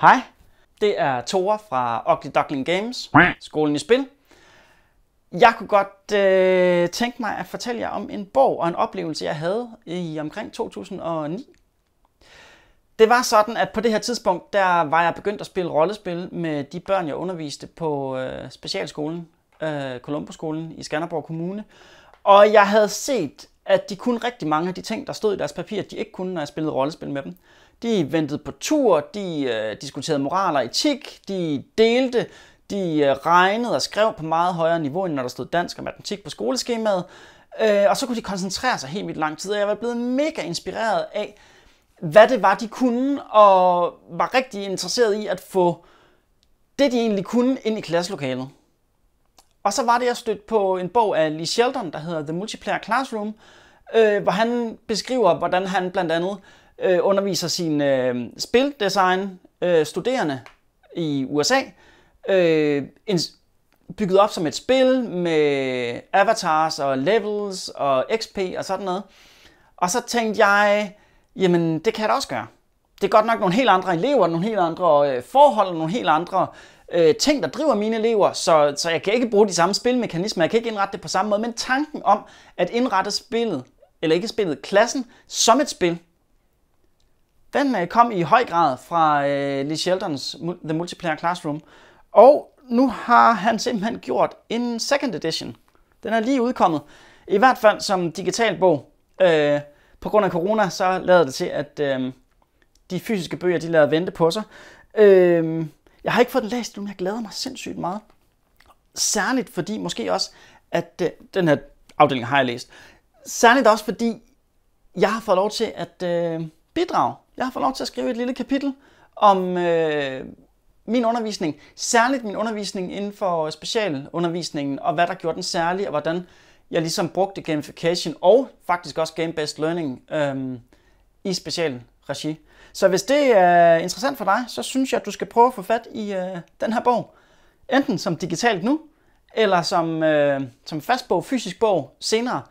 Hej, det er Tore fra Ugly Duckling Games, skolen i spil. Jeg kunne godt øh, tænke mig at fortælle jer om en bog og en oplevelse, jeg havde i omkring 2009. Det var sådan, at på det her tidspunkt, der var jeg begyndt at spille rollespil med de børn, jeg underviste på øh, specialskolen, øh, Columbusskolen i Skanderborg Kommune. Og jeg havde set at de kunne rigtig mange af de ting, der stod i deres papir, de ikke kunne, når jeg spillede rollespil med dem. De ventede på tur, de øh, diskuterede moral og etik, de delte, de øh, regnede og skrev på meget højere niveau, end når der stod dansk og matematik på skoleskemaet. Øh, og så kunne de koncentrere sig helt vildt lang tid, og jeg var blevet mega inspireret af, hvad det var, de kunne, og var rigtig interesseret i at få det, de egentlig kunne, ind i klasselokalet. Og så var det, jeg stødte på en bog af Lee Sheldon, der hedder The Multiplayer Classroom, øh, hvor han beskriver, hvordan han blandt andet øh, underviser sine øh, spildesign øh, studerende i USA, øh, en, bygget op som et spil med avatars og levels og XP og sådan noget. Og så tænkte jeg, jamen det kan jeg da også gøre. Det er godt nok nogle helt andre elever, nogle helt andre øh, forhold, nogle helt andre øh, ting, der driver mine elever, så, så jeg kan ikke bruge de samme spilmekanismer, jeg kan ikke indrette det på samme måde, men tanken om at indrette spillet, eller ikke spillet, klassen som et spil, den øh, kom i høj grad fra øh, Lee Sheldons The Multiplayer Classroom, og nu har han simpelthen gjort en second edition. Den er lige udkommet, i hvert fald som digital bog. Øh, på grund af corona, så lader det til, at øh, de fysiske bøger, de lader vente på sig. Øh, jeg har ikke fået den læst nu, men jeg glæder mig sindssygt meget. Særligt fordi, måske også, at øh, den her afdeling har jeg læst. Særligt også fordi, jeg har fået lov til at øh, bidrage. Jeg har fået lov til at skrive et lille kapitel om øh, min undervisning. Særligt min undervisning inden for specialundervisningen, og hvad der gjorde den særlig, og hvordan jeg ligesom brugte gamification og faktisk også game-based learning øh, i special regi. Så hvis det er interessant for dig, så synes jeg, at du skal prøve at få fat i øh, den her bog. Enten som digitalt nu, eller som, øh, som fast bog, fysisk bog senere.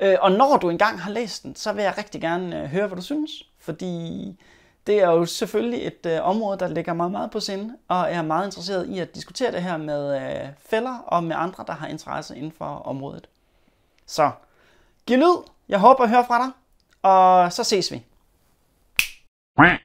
Øh, og når du engang har læst den, så vil jeg rigtig gerne øh, høre, hvad du synes. Fordi det er jo selvfølgelig et øh, område, der ligger mig meget på sinde, og jeg er meget interesseret i at diskutere det her med øh, fælder og med andre, der har interesse inden for området. Så giv lyd, jeg håber at høre fra dig, og så ses vi. Quack.